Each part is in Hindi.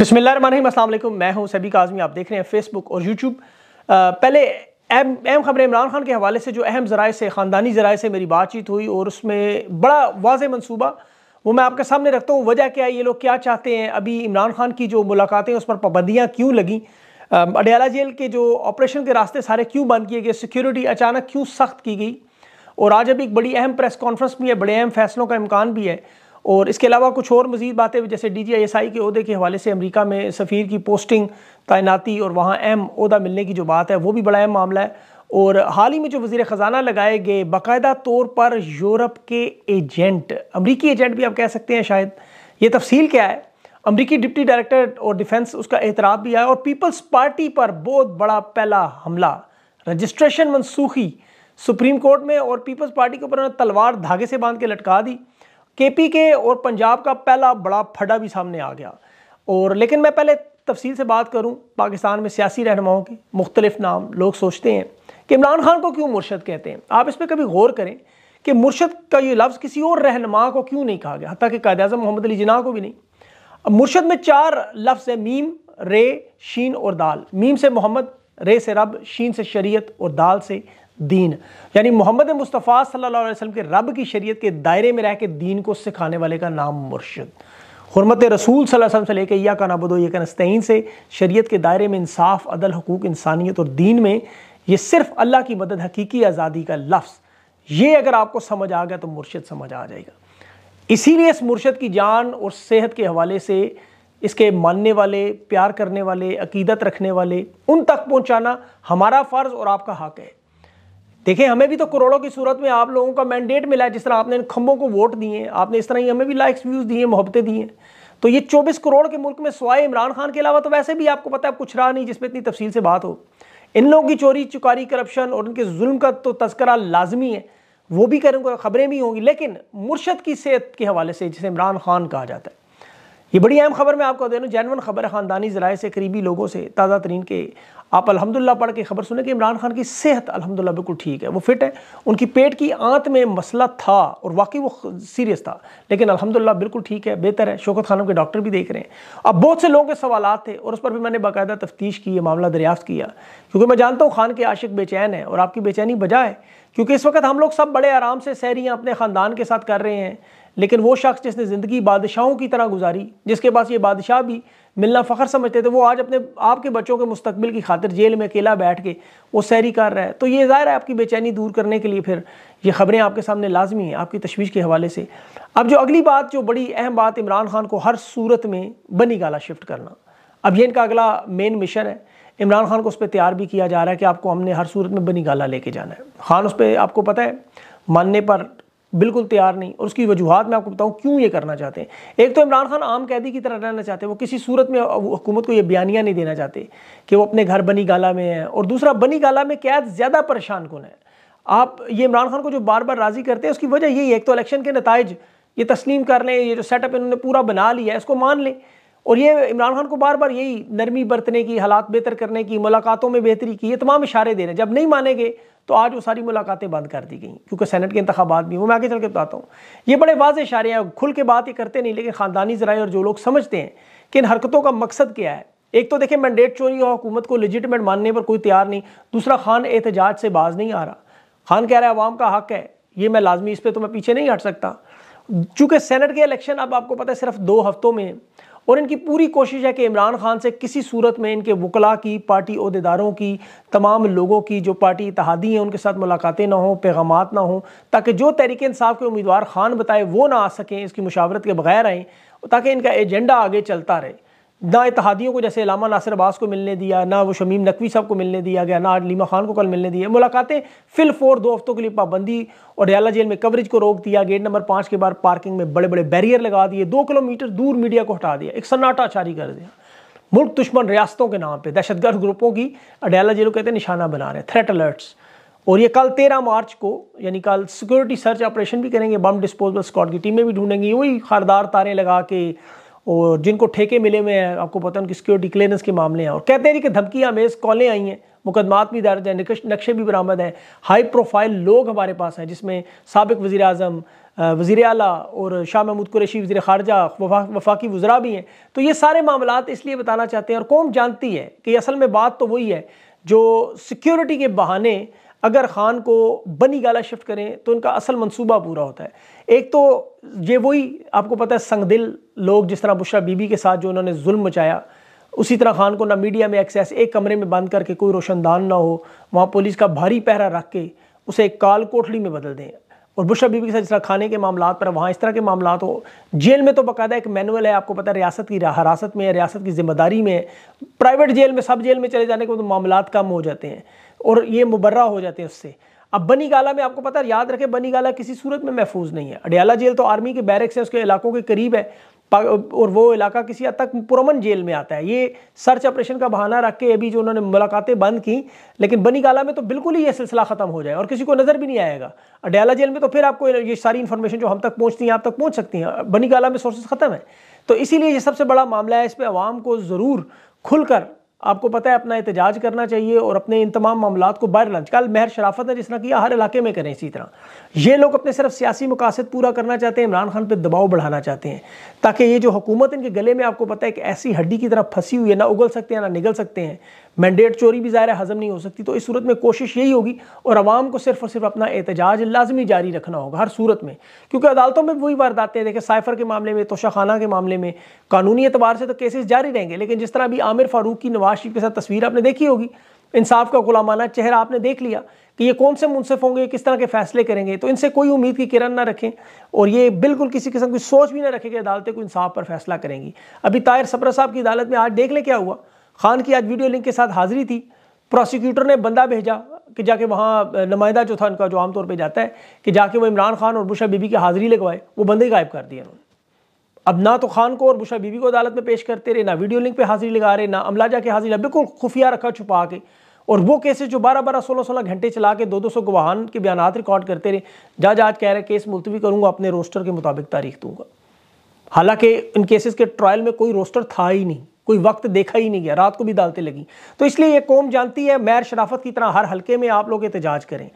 असल मैं हूं सभी काजमी आप देख रहे हैं फेसबुक और यूट्यूब पहले अहम अहम खबरें इमरान खान के हवाले से जो अहम ज़राए से ख़ानदानी ज़राए से मेरी बातचीत हुई और उसमें बड़ा वाज मनसूबा वो मैं आपके सामने रखता हूँ वजह क्या है ये लोग क्या चाहते हैं अभी इमरान खान की जो मुलाकातें उस पर पाबंदियाँ क्यों लगें अडयाला जेल के जो ऑपरेशन के रास्ते सारे क्यों बंद किए गए सिक्योरिटी अचानक क्यों सख्त की गई और आज अभी एक बड़ी अहम प्रेस कॉन्फ्रेंस भी है बड़े अहम फैसलों का इम्कान भी है और इसके अलावा कुछ और मज़ीद बातें जैसे D G I S I के अहदे के हवाले से अमरीका में सफ़ीर की पोस्टिंग तैनाती और वहाँ अहम अहदा मिलने की जो बात है वो भी बड़ा अहम मामला है और हाल ही में जो वजी ख़जाना लगाए गए बाकायदा तौर पर यूरोप के एजेंट अमरीकी एजेंट भी आप कह सकते हैं शायद ये तफसील क्या है अमरीकी डिप्टी डायरेक्टर और डिफेंस उसका एतराब भी आया और पीपल्स पार्टी पर बहुत बड़ा पहला हमला रजिस्ट्रेशन मनसूखी सुप्रीम कोर्ट में और पीपल्स पार्टी के ऊपर उन्होंने तलवार धागे से बांध के लटका दी केपी के और पंजाब का पहला बड़ा फडा भी सामने आ गया और लेकिन मैं पहले तफसील से बात करूं पाकिस्तान में सियासी रहनुमाओं के मुख्तलिफ नाम लोग सोचते हैं कि इमरान खान को क्यों मुर्शद कहते हैं आप इस पर कभी गौर करें कि मुर्शद का ये लफ्ज़ किसी और रहनमा को क्यों नहीं कहा गया हती कि कायद अजम मोहम्मद अली जिना को भी नहीं अब मुर्शद में चार लफ्ज़ है मीम रे शीन और दाल मीम से मोहम्मद रे से रब शीन से शरीयत और दाल से दीन यानी मोहम्मद मुस्तफ़ा सल्लल्लाहु अलैहि वसल्लम के रब की शरीयत के दायरे में रह के दीन को सिखाने वाले का नाम मुर्शद हरमत रसूल वसल्लम से लेकर या का नबदो या नस्तैन से शरीयत के दायरे में इंसाफ अदल हकूक इंसानियत और दीन में ये सिर्फ अल्लाह की मदद हकीकी आज़ादी का लफ्ज़ ये अगर आपको समझ आ गया तो मुर्शद समझ आ जाएगा इसीलिए इस मुर्शद की जान और सेहत के हवाले से इसके मानने वाले प्यार करने वाले अकीदत रखने वाले उन तक पहुँचाना हमारा फ़र्ज़ और आपका हक है देखिए हमें भी तो करोड़ों की सूरत में आप लोगों का मैंडेट मिला है जिस तरह आपने इन खंभों को वोट दिए आपने इस तरह ही हमें भी लाइक्स व्यूज़ दिए मोहब्बतें दी हैं तो ये 24 करोड़ के मुल्क में सवाए इमरान खान के अलावा तो वैसे भी आपको पता है कुछ रहा नहीं जिसमें इतनी तफसील से बात हो इन लोगों की चोरी चुकारी करप्शन और उनके जुल्म का तो तस्करा लाजमी है वो भी करेंगे खबरें भी होंगी लेकिन मुर्शद की सेहत के हवाले से जिसे इमरान खान कहा जाता है ये बड़ी अहम खबर मैं आपको दे रहा हूँ जैनवन खबर है ख़ानदानी ज़राए से करीबी लोगों से ताज़ा तरीन के आप अलहमदिल्ला पढ़ के खबर सुने कि इमरान खान की सेहत अलहमदिल्ला बिल्कुल ठीक है वो फिट है उनकी पेट की आंत में मसला था और वाकई वो सीरियस था लेकिन अलहमदिल्ला बिल्कुल ठीक है बेहतर है शौकत खानम के डॉक्टर भी देख रहे हैं अब बहुत से लोगों के सवाल थे और उस पर भी मैंने बाकायदा तफ्तीश की मामला दरियाफ्त किया क्योंकि मैं जानता हूँ खान के आशिक बेचैन है और आपकी बेचैनी बजाय क्योंकि इस वक्त हम लोग सब बड़े आराम से सैरियाँ अपने ख़ानदान के साथ कर रहे हैं लेकिन वो शख्स जिसने ज़िंदगी बादशाहों की तरह गुजारी जिसके पास ये बादशाह भी मिलना फ़ख्र समझते थे वो आज अपने आपके बच्चों के मुस्तबिल की खातिर जेल में अकेला बैठ के वो सैरी कर रहा है तो ये ज़ाहिर है आपकी बेचैनी दूर करने के लिए फिर ये ख़बरें आपके सामने लाजमी हैं आपकी तशवीश के हवाले से अब जो अगली बात जो बड़ी अहम बात इमरान खान को हर सूरत में बनी गाला शिफ्ट करना अब ये इनका अगला मेन मिशन है इमरान खान को उस पर तैयार भी किया जा रहा है कि आपको हमने हर सूरत में बनी गाला लेके जाना है खान उस पर आपको पता है मानने पर बिल्कुल तैयार नहीं और उसकी वजूहत मैं आपको बताऊं क्यों ये करना चाहते हैं एक तो इमरान खान आम कैदी की तरह रहना चाहते हैं वो किसी सूरत में हुकूमत को ये बयानियाँ नहीं देना चाहते कि वो अपने घर बनी गाला में है और दूसरा बनी गाला में कैद ज़्यादा परेशान कौन है आप ये इमरान खान को जो बार बार राज़ी करते हैं उसकी वजह यही है एक तो इलेक्शन के नतज ये तस्लीम कर लें ये जो सेटअप इन्होंने पूरा बना लिया है इसको मान लें और ये इमरान खान को बार बार यही नरमी बरतने की हालात बेहतर करने की मुलाकातों में बेहतरी की ये तमाम इशारे दे रहे हैं जब नहीं मानेंगे तो आज वो सारी मुलाकातें बंद कर दी गई क्योंकि सेनेट के इंतबात भी वो मैं आगे चल के बताता हूँ ये बड़े वाज इशारे हैं खुल के बात ये करते नहीं लेकिन ख़ानदानी जराए और जो लोग समझते हैं कि इन हरकतों का मकसद क्या है एक तो देखिए मैंडेट चोरी और हुकूमत को लजिटमेट मानने पर कोई तैयार नहीं दूसरा खान एहतजाज से बाज नहीं आ रहा खान कह रहा है आवाम का हक है ये मैं लाजमी इस पर तो मैं पीछे नहीं हट सकता चूँकि सेनेट के इलेक्शन अब आपको पता है सिर्फ दो हफ्तों में और इनकी पूरी कोशिश है कि इमरान खान से किसी सूरत में इनके वकला की पार्टी अहदेदारों की तमाम लोगों की जो पार्टी इतिहादी हैं उनके साथ मुलाकातें ना हों पैगाम ना हों ताकि जो तहरीक इंसाफ के उम्मीदवार खान बताए वो ना आ सकें इसकी मुशावरत के बगैर आएँ ताकि इनका एजेंडा आगे चलता रहे ना इतिहादियों को जैसे लामा नासिर अब्बास को मिलने दिया ना वो शमीम नकवी साहब को मिलने दिया गया ना लीमा खान को कल मिलने दिया मुलाकातें फिल फोर दो हफ्तों के लिए पाबंदी और रियाला जेल में कवरेज को रोक दिया गेट नंबर पाँच के बाद पार्किंग में बड़े बड़े बैरियर लगा दिए दो किलोमीटर दूर मीडिया को हटा दिया एक सन्नाटा जारी कर दिया मुल्क दुश्मन रियासतों के नाम पर दहशतगर्द ग्रुपों की अडयाला को कहते हैं निशाना बना रहे हैं थ्रेट अलर्ट्स और ये कल तेरह मार्च को यानी कल सिक्योरिटी सर्च ऑपरेशन भी करेंगे बम डिस्पोजल स्क्वाड की टीमें भी ढूंढेंगी वही खारदार तारें लगा के और जिनको ठेके मिले हुए हैं आपको पता है उनकी सिक्योरिटी क्लियरेंस के मामले हैं और कहते हैं कि धमकियाँ मेज कॉलें आई हैं मुकदमात भी दर्ज हैं नक्शे भी बरामद हैं हाई प्रोफाइल लोग हमारे पास हैं जिसमें सबक वज़ी अजम वज़ी अल और शाह महमूद कुरेशी वज़ी खारजा वफा, वफाकी वज़रा भी हैं तो ये सारे मामला इसलिए बताना चाहते हैं और कौम जानती है कि असल में बात तो वही है जो सिक्योरिटी के बहाने अगर ख़ान को बनी गाला शिफ्ट करें तो उनका असल मंसूबा पूरा होता है एक तो ये वही आपको पता है संगदिल लोग जिस तरह बुशरा बीबी के साथ जो उन्होंने जुल्म मचाया उसी तरह खान को ना मीडिया में एक्सेस एक कमरे में बंद करके कोई रोशनदान ना हो वहाँ पुलिस का भारी पहरा रख के उसे एक काल कोठली में बदल दें और बुशरा बीबी के साथ जिस तरह खाने के मामला पर वहाँ इस तरह के मामला हो जेल में तो बाकायदा एक मैनुअल है आपको पता है रियासत की हिरासत में है रियासत की जिम्मेदारी में प्राइवेट जेल में सब जेल में चले जाने के बाद मामला कम हो जाते हैं और ये मुबर्रा हो जाते हैं उससे अब बनी गाला में आपको पता है याद रखें बनी गाला किसी सूरत में महफूज नहीं है अडियाला जेल तो आर्मी के बैरिक्स है उसके इलाकों के करीब है और वो इलाका किसी हद तक पुरमन जेल में आता है ये सर्च ऑपरेशन का बहाना रख के अभी जो उन्होंने मुलाकातें बंद की लेकिन बनी गाला में तो बिल्कुल ही ये सिलसिला ख़त्म हो जाए और किसी को नज़र भी नहीं आएगा अडियाला जेल में तो फिर आपको ये सारी इन्फॉर्मेशन जो हम तक पहुँचती हैं आप तक पहुँच सकती हैं बनी गाला में सोर्सेज ख़त्म है तो इसीलिए ये सबसे बड़ा मामला है इस पर आवाम को ज़रूर खुलकर आपको पता है अपना एहतजाज करना चाहिए और अपने इन तमाम मामला को बाहर लाना कल महर शराफत ने जिस तरह किया हर इलाके में करें इसी तरह ये लोग अपने सिर्फ सियासी मकासद पूरा करना चाहते हैं इमरान खान पर दबाव बढ़ाना चाहते हैं ताकि ये जो हुकूमत इनके गले में आपको पता है कि ऐसी हड्डी की तरह फंसी हुई है ना उगल सकते हैं ना निगल सकते हैं मैंडेट चोरी भी ज़ाहिर हज़म नहीं हो सकती तो इस सूरत में कोशिश यही होगी और आवाम को सिर्फ और सिर्फ अपना एहतजाज लाजमी जारी रखना होगा हर सूरत में क्योंकि अदालतों में वही वारदातें देखें साइफर के मामले में तोशाखाना के मामले में कानूनी एतबार से तो केसेस जारी रहेंगे लेकिन जिस तरह अभी आमिर फारूक की नवाज शरीफ के साथ तस्वीर आपने देखी होगी इंसाफ का गुलामाना चेहरा आपने देख लिया कि ये कौन से मुनसिफ होंगे किस तरह के फैसले करेंगे तो इनसे कोई उम्मीद की किरण ना रखें और ये बिल्कुल किसी किस्म की सोच भी ना रखें कि अदालतें को इंसाफ पर फैसला करेंगी अभी तायर सब्रा साहब की अदालत में आज देख लें क्या हुआ खान की आज वीडियो लिंक के साथ हाजिरी थी प्रोसिक्यूटर ने बंदा भेजा कि जाके वहाँ नुमाइंदा जो था उनका जो आमतौर पर जाता है कि जाके वो इमरान खान और बुशा बीबी की हाजिरी लगवाए वो बंदे गायब कर दिए उन्होंने अब ना तो खान को और बुशा बीबी को अदालत में पेश करते रहे ना वीडियो लिंक पर हाजिरी लगा रहे ना अमला जाके हाजिरी बिल्कुल खुफिया रखा छुपा के और वो केसेस जो बारह बारह सोलह सोलह घंटे चला के दो दो सौ गवाहान के बयान रिकॉर्ड करते रहे जज आज कह रहे केस मुलतवी करूँगा अपने रोस्टर के मुताबिक तारीख दूंगा हालांकि इन केसेस के ट्रायल में कोई रोस्टर था ही नहीं कोई वक्त देखा ही नहीं गया रात को भी दालतें लगी तो इसलिए ये कौम जानती है मैर शराफत की तरह हर हल्के में आप लोग एहतजाज करें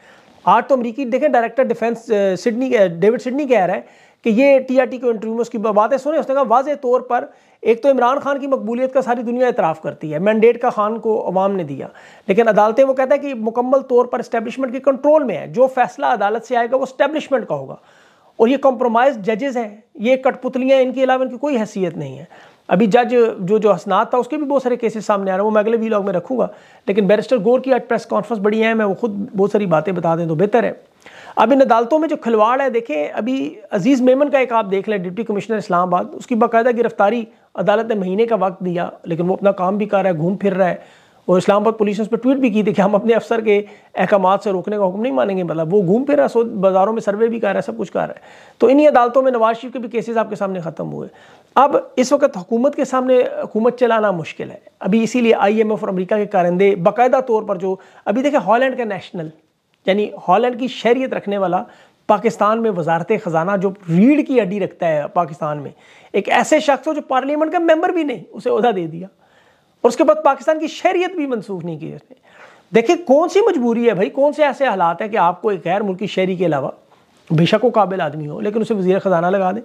आज तो अमरीकी देखें director defence Sidney David Sidney कह रहा है कि ये टीआरटी को इंटरव्यू में उसकी बातें सुने उसने कहा वाज तौर पर एक तो इमरान खान की मकबूलियत का सारी दुनिया इतराफ़ करती है मैंडेट का खान को अवाम ने दिया लेकिन अदालतें वो कहता है कि मुकम्मल तौर पर इस्टेबलिशमेंट के कंट्रोल में है जो फैसला अदालत से आएगा वो इस्टेबलिशमेंट का होगा और ये कॉम्प्रोमाइज जजेज हैं ये कठपुतलियाँ इनके अलावा इनकी कोई हैसियत नहीं है अभी जज जो जो हसनात था उसके भी बहुत सारे केसेस सामने आ रहे हैं वो मैं अगले वी लॉग में रखूँगा लेकिन बैरिस्टर गोर की आज प्रेस कॉन्फ्रेंस बड़ी अहम है वो खुद बहुत सारी बातें बता दें तो बेहतर है अब इन अदालतों में जो खिलवाड़ है देखें अभी अजीज़ मेमन का एक आप देख लें डिप्टी कमिश्नर इस्लामाबाद उसकी बाकायदा गिरफ्तारी अदालत ने महीने का वक्त दिया लेकिन वो अपना काम भी कर रहा है घूम फिर रहा है और इस्लामाबाद पुलिस ने उस पर ट्वीट भी की थी कि हम अपने अफसर के अहकाम से रोकने का हुक्म नहीं मानेंगे मतलब वो घूम फिर रहा बाज़ारों में सर्वे भी कर रहा है सब कुछ कर रहा है तो इन्हीं अदालतों में नवाज शरीफ के भी केसेस आपके सामने ख़त्म हुए अब इस वक्त हुकूमत के सामने हुकूमत चलाना मुश्किल है अभी इसीलिए आई एम एफ और अमरीका के कारंदे बाकायदा तौर पर जो अभी देखें हॉलैंड का नेशनल यानी हॉलैंड की शहरीत रखने वाला पाकिस्तान में वजारत ख़जाना जो रीढ़ की हड्डी रखता है पाकिस्तान में एक ऐसे शख्स हो जो पार्लियामेंट का मेंबर भी नहीं उसे उदा दे दिया और उसके बाद पाकिस्तान की शहरीत भी मनसूख नहीं की उसने देखिए कौन सी मजबूरी है भाई कौन से ऐसे हालात हैं कि आपको एक गैर मुल्की शहरी के अलावा बेशक वो काबिल आदमी हो लेकिन उसे वजीर ख़जाना लगा दें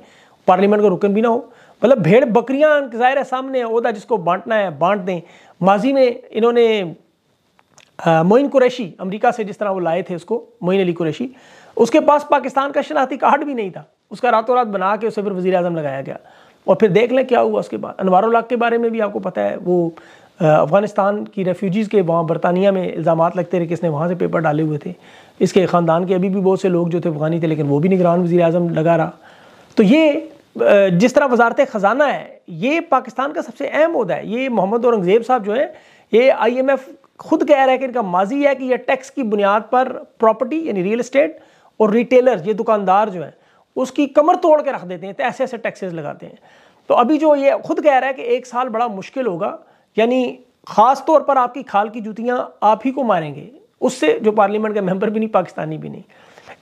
पार्लियामेंट का रुकन भी ना हो मतलब भेड़ बकरियाँ ज़ाहिर है सामने अहदा जिसको बांटना है बांट दें माजी में इन्होंने मोइन कुरैशी अमरीका से जिस तरह वो लाए थे उसको मोइन अली कुरैशी उसके पास पाकिस्तान का शनाती कार्ड भी नहीं था उसका रातों रात बना के उसे फिर वजी अजम लगाया गया और फिर देख लें क्या हुआ उसके बाद अनवारुल्लाह के बारे में भी आपको पता है वो अफ़गानिस्तान की रेफ्यूजीज़ के वहाँ बरतानिया में इल्ज़ाम लगते रहे कि इसने वहाँ से पेपर डाले हुए थे इसके ख़ानदान के अभी भी बहुत से लोग जो थे अफ़गानी थे लेकिन वो भी निगरान वजी अजम लगा रहा तो ये जिस तरह वजारत ख़जाना है ये पाकिस्तान का सबसे अहम अहदा है ये मोहम्मद औरंगज़ेब साहब जो हैं ये आई एम एफ़ खुद कह रहा है कि इनका माजी है कि यह टैक्स की बुनियाद पर प्रॉपर्टी यानी रियल इस्टेट और रिटेलर ये दुकानदार जो हैं उसकी कमर तोड़ के रख देते हैं तो ऐसे ऐसे टैक्सेस लगाते हैं तो अभी जो ये खुद कह रहा है कि एक साल बड़ा मुश्किल होगा यानी ख़ास तौर पर आपकी खाल की जूतियाँ आप ही को मारेंगे उससे जो पार्लियामेंट के मेंबर भी नहीं पाकिस्तानी भी नहीं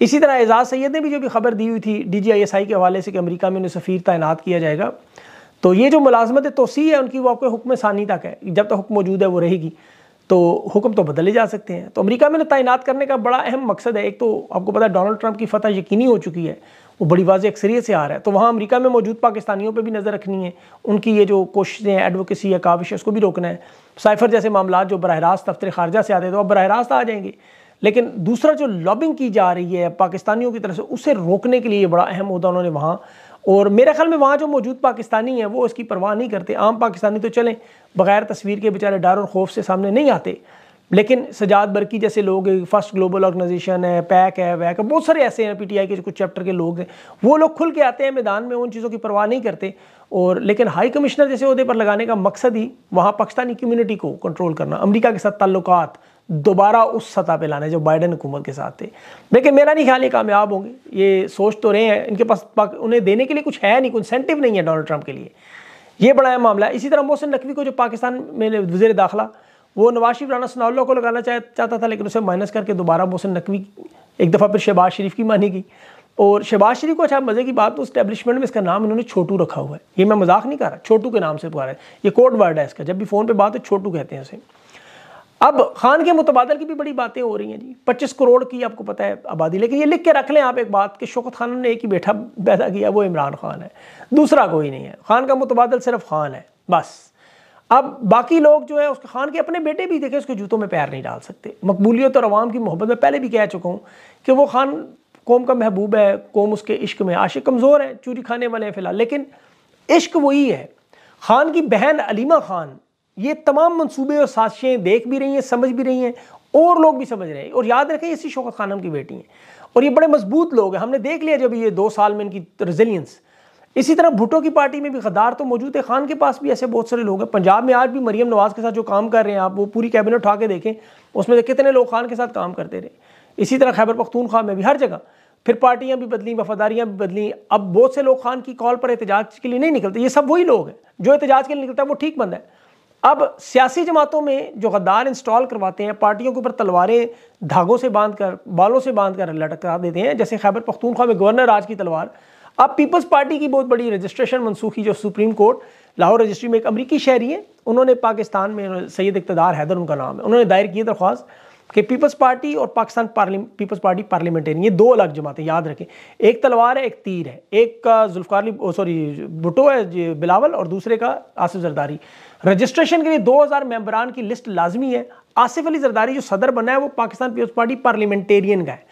इसी तरह एजाज सैद ने भी जो भी खबर दी हुई थी D G I S I के हवाले से कि अमरीका में उन्हें सफ़ीर तैनात किया जाएगा तो ये जो मुलाजमत तोसी है उनकी वो आपके हुक्म सानी तक है जब तक हुक्म मौजूद है वो रहेगी तो हुक्म तो बदले जा सकते हैं तो अमेरिका में तैनात करने का बड़ा अहम मकसद है एक तो आपको पता है डोनाल्ड ट्रंप की फतह यकीनी हो चुकी है वो बड़ी वाज अक्सरीत से आ रहा है तो वहाँ अमरीका में मौजूद पाकिस्तानियों पर भी नज़र रखनी है उनकी ये जो कोशिशें हैं एडवोकेसी या काविश है उसको भी रोकना है साइफर जैसे मामला जो बरह रास्त दफ्तर खारजा से आते थे तो अब बरह रास्त आ जाएंगे लेकिन दूसरा जो लॉबिंग की जा रही है पाकिस्तानियों की तरफ से उसे रोकने के लिए बड़ा अहम होता उन्होंने वहाँ और मेरे ख्याल में वहाँ जो मौजूद पाकिस्तानी हैं वो इसकी परवाह नहीं करते आम पाकिस्तानी तो चलें बगैर तस्वीर के बेचारे डर और खौफ से सामने नहीं आते लेकिन सजाद बरकी जैसे लोग फर्स्ट ग्लोबल ऑर्गेनाइजेशन है पैक है वैक है बहुत सारे ऐसे हैं पीटीआई के कुछ चैप्टर के लोग हैं वो लोग खुल के आते हैं मैदान में उन चीज़ों की परवाह नहीं करते और लेकिन हाई कमिश्नर जैसे अहदे पर लगाने का मकसद ही वहाँ पाकिस्तानी कम्यूनिटी को कंट्रोल करना अमरीका के साथ ताल्लुक दोबारा उस सतह पर लाना जो बाइडन हुकूमत के साथ थे लेकिन मेरा नहीं ख्याल ये कामयाब होंगे ये सोच तो रहे हैं इनके पास उन्हें देने के लिए कुछ है नहीं कोई इंसेंटिव नहीं है डोनाल्ड ट्रंप के लिए ये बड़ा है मामला इसी तरह मोहसिन नकवी को जो पाकिस्तान में वजे दाखिला वो नवाज राना सनाउल्ला को लगाना चाह चाहता था लेकिन उसे माइनस करके दोबारा मोहसिन नकवी एक दफ़ा फिर शहबाज शरीफ की मानी गई और शहबाज शरीफ को अच्छा मज़े की बात तो स्टैब्लिशमेंट में इसका नाम इन्होंने छोटू रखा हुआ है ये मैं मजाक नहीं कर रहा छोटू के नाम से पुकारा है ये कोड वर्ड है इसका जब भी फ़ोन पर बात है छोटू कहते हैं उसे अब खान के मुतबादल की भी बड़ी बातें हो रही हैं जी पच्चीस करोड़ की आपको पता है आबादी लेकिन ये लिख के रख लें आप एक बात कि शौकत खान ने एक ही बेटा पैदा किया वो इमरान खान है दूसरा कोई नहीं है खान का मुतबादल सिर्फ खान है बस अब बाकी लोग जो है उसके खान के अपने बेटे भी देखे उसके जूतों में पैर नहीं डाल सकते मकबूलियत और आवाम की मोहब्बत में पहले भी कह चुका हूँ कि वो खान कौम का महबूब है कौम उसके इश्क में आशिक कमज़ोर है चूरी खाने वाले हैं फ़िलहाल लेकिन इश्क वही है खान की बहन अलीमा खान ये तमाम मनसूबे और साजिशें देख भी रही हैं समझ भी रही हैं और लोग भी समझ रहे हैं और याद रखें इसी शौकत खानम की बेटी हैं और ये बड़े मजबूत लोग हैं हमने देख लिया जब ये दो साल में इनकी रेजिलियंस इसी तरह भुटो की पार्टी में भी गद्दार तो मौजूद है खान के पास भी ऐसे बहुत सारे लोग हैं पंजाब में आज भी मरीम नवाज़ के साथ जो काम कर रहे हैं आप वो पूरी कैबिनेट उठा के देखें उसमें से कितने लोग खान के साथ काम करते रहे इसी तरह खैबर पख्तूनख्वा में भी हर जगह फिर पार्टियाँ भी बदलें वफादारियाँ भी बदलें अब बहुत से लोग खान की कॉल पर एहतजाज के लिए नहीं निकलते ये सब वही लोग हैं जो एहतजाज के लिए निकलता है वो ठीक बंद है अब सियासी जमातों में जो गद्दार इंस्टॉल करवाते हैं पार्टियों के ऊपर तलवारें धागों से बांध कर बालों से बांध कर लटका देते हैं जैसे खैबर पख्तूनख्वा में गवर्नर आज की तलवार अब पीपल्स पार्टी की बहुत बड़ी रजिस्ट्रेशन मनसूखी जो सुप्रीम कोर्ट लाहौर रजिस्ट्री में एक अमरीकी शहरी है उन्होंने पाकिस्तान में सैद इकतदार हैदर उनका नाम है उन्होंने दायर की दरख्वास्त कि पीपल्स पार्टी और पाकिस्तान पीपल्स पार्टी पार्लियामेंटेरियन ये दो अलग जमातें याद रखें एक तलवार है एक तीर है एक का जुल्फकार सॉरी भुटो है बिलावल और दूसरे का आसिफ जरदारी रजिस्ट्रेशन के लिए 2000 मेंबरान की लिस्ट लाजमी है आसिफ अली जरदारी जो सदर बना है वो पाकिस्तान पीपल्स पार्टी पार्लियामेंटेरियन का है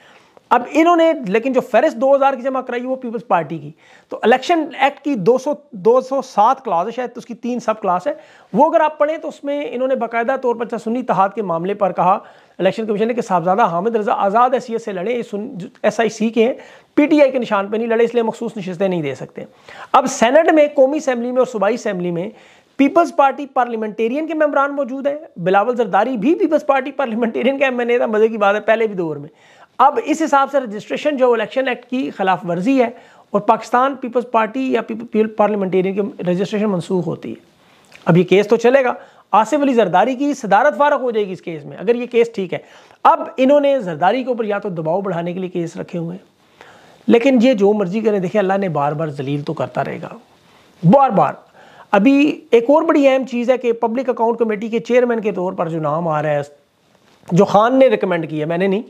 अब इन्होंने लेकिन जो फहरिस्त 2000 की जमा कराई वो पीपल्स पार्टी की तो इलेक्शन एक्ट की 200 207 क्लास है शायद उसकी तीन सब क्लास है वो अगर आप पढ़ें तो उसमें इन्होंने बाकायदा तौर पर सुन्नी तहाद के मामले पर कहा इलेक्शन कमीशन ने कि साहबजादा हामिद रजा आज़ाद एस से लड़े एस आई सी के हैं पी टी आई के निशान पर नहीं लड़े इसलिए मखसूस नशस्तें नहीं दे सकते अब सैनट में कौमी असम्बली में और सूबाई असम्बली में पीपल्स पार्टी पार्लियामेंटेरियन के मेम्बरान मौजूद हैं बिलावल जरदारी भी पीपल्स पार्टी पार्लियामेंटेरियन का एम एन ए था मज़े की बात है पहले भी दौर में अब इस हिसाब से रजिस्ट्रेशन जो इलेक्शन एक्ट की खिलाफ वर्जी है और पाकिस्तान पीपल्स पार्टी या पीपल पार्लियामेंटेरियन की रजिस्ट्रेशन मनसूख होती है अब ये केस तो चलेगा आसिफ अली जरदारी की सदारत फारक हो जाएगी इस केस में अगर ये केस ठीक है अब इन्होंने जरदारी के ऊपर या तो दबाव बढ़ाने के लिए केस रखे हुए हैं लेकिन ये जो मर्जी करें देखिए अल्लाह ने बार बार जलील तो करता रहेगा बार बार अभी एक और बड़ी अहम चीज़ है कि पब्लिक अकाउंट कमेटी के चेयरमैन के तौर पर जो नाम आ रहा है जो खान ने रिकमेंड किया मैंने नहीं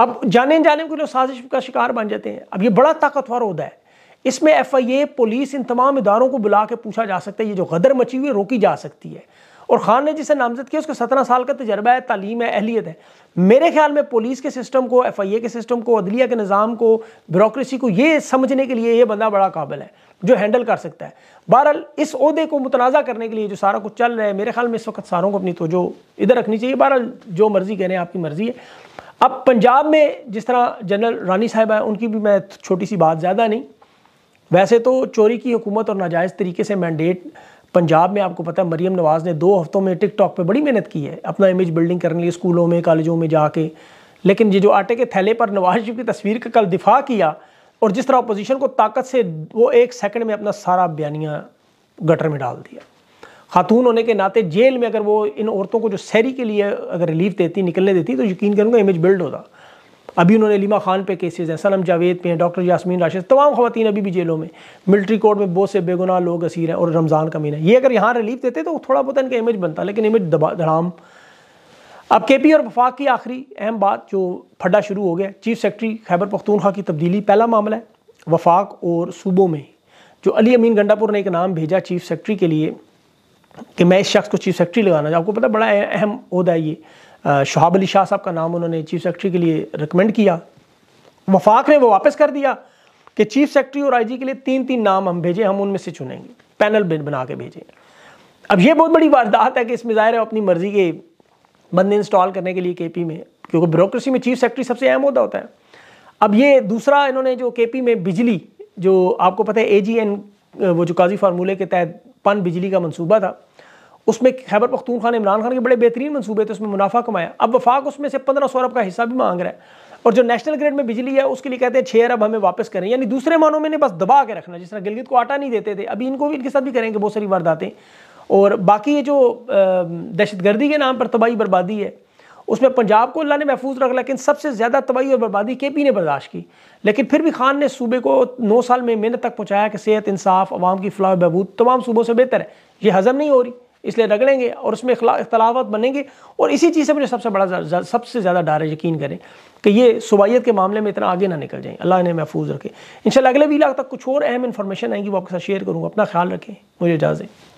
अब जाने जाने के लोग साजिश का शिकार बन जाते हैं अब ये बड़ा ताकतवर होता है इसमें एफ आई ए पुलिस इन तमाम इदारों को बुला के पूछा जा सकता है ये जो गदर मची हुई है रोकी जा सकती है और ख़ान ने जिसे नामजद किया उसके सत्रह साल का तजर्बा है तालीम है अहलियत है मेरे ख्याल में पुलिस के सिस्टम को एफ आई ए के सिस्टम को अदलिया के निज़ाम को ब्यूरोसी को ये समझने के लिए ये बंदा बड़ा काबिल है जो हैंडल कर सकता है बहरहाल इस अहदे को मुतनाज़ा करने के लिए जो सारा कुछ चल रहा है मेरे ख्याल में इस वक्त सारों को अपनी तोजो इधर रखनी चाहिए बहरहाल जो मर्ज़ी कह रहे हैं आपकी मर्ज़ी है अब पंजाब में जिस तरह जनरल रानी साहब हैं उनकी भी मैं छोटी सी बात ज़्यादा नहीं वैसे तो चोरी की हुकूमत और नाजायज़ तरीके से मैंडेट पंजाब में आपको पता है मरीम नवाज़ ने दो हफ्तों में टिकटॉक पे बड़ी मेहनत की है अपना इमेज बिल्डिंग करने लिए स्कूलों में कॉलेजों में जाके लेकिन ये जो आटे के थैले पर नवाज शरीफ की तस्वीर का कल दिफा किया और जिस तरह अपोजिशन को ताकत से वो एक सेकंड में अपना सारा बयानिया गटर में डाल दिया खातून होने के नाते जेल में अगर वो इन औरतों को जो सैरी के लिए अगर रिलीफ देती निकलने देती तो यकीन करूँगा इमेज बिल्ड होता अभी उन्होंने लीमा खान पे केसेस हैं सनम जावेद पे हैं डॉक्टर यासमीन राशिद तमाम खवतिन अभी भी जेलों में मिलिट्री कोर्ट में बहुत से बेगुनाह लोग असीर हैं और रमज़ान का महीना ये अगर यहाँ रिलीफ देते तो थोड़ा बहुत इनका इमेज बनता लेकिन इमेज दबा धड़ाम अब के पी और वफाक की आखिरी अहम बात जो फड्डा शुरू हो गया चीफ सेक्रेटरी खैबर पख्तूनखा की तब्दीली पहला मामला है वफाक और सूबों में जो अली अमीन गंडापुर ने एक नाम भेजा चीफ सेक्रेटरी के लिए कि मैं इस शख्स को चीफ सेक्रेटरी लगाना आपको पता बड़ा अहम अहदा है ये शहाब अली शाह साहब का नाम उन्होंने चीफ सेक्रेटरी के लिए रिकमेंड किया वफाक ने वो वापस कर दिया कि चीफ सेक्रेटरी और आईजी के लिए तीन तीन नाम हम भेजें हम उनमें से चुनेंगे पैनल बना के भेजें अब ये बहुत बड़ी वारदात है कि इसमें ज़ाहिर है अपनी मर्ज़ी के बंदे इंस्टॉल करने के लिए के में क्योंकि ब्यूरोसी में चीफ सेक्रेटरी सबसे अहम अहदा होता है अब ये दूसरा इन्होंने जो के में बिजली जो आपको पता है ए वो जो काजी फार्मूले के तहत पन बिजली का मनसूबा था उसमें खैबर पख्तूनखा ने इमरान खान के बड़े बेहतरीन मनसूबे थे उसमें मुनाफा कमाया अब वफाक उसमें से पंद्रह सौ अरब का हिस्सा भी मांग रहा है और जो नेशनल ग्रेड में बिजली है उसके लिए कहते हैं छः अरब हमें वापस करें यानी दूसरे मानों में बस दबा के रखना जिस तरह गिलगित को आटा नहीं देते थे अभी इनको भी इनके साथ भी करेंगे बहुत सारी वारदातें और बाकी ये जो दहशत गर्दी के नाम पर तबाही बर्बादी है उसमें पंजाब को अल्लाह ने महफूज रखा लेकिन सबसे ज़्यादा तबाही और बर्बादी के पी ने बर्दाश्त की लेकिन फिर भी खान ने सूबे को नौ साल में मेहनत तक पहुँचाया कि सेहत इंसाफ अवाम की फलाह बहबूद तमाम सूबों से बेहतर है ये हज़म नहीं हो रही इसलिए रगड़ेंगे और उसमें अख्तलाफत बनेंगे और इसी चीज़ से मुझे सबसे बड़ा सबसे ज़्यादा डर है यकीन करें कि ये सुबाइत के मामले में इतना आगे ना निकल जाएँ अल्लाह ने महफूज रखे इंशाल्लाह अगले वीला तक कुछ और अहम इन्फॉर्मेशन आएंगी वो आपके साथ शेयर करूँगा अपना ख्याल रखें मुझे इजाज़ें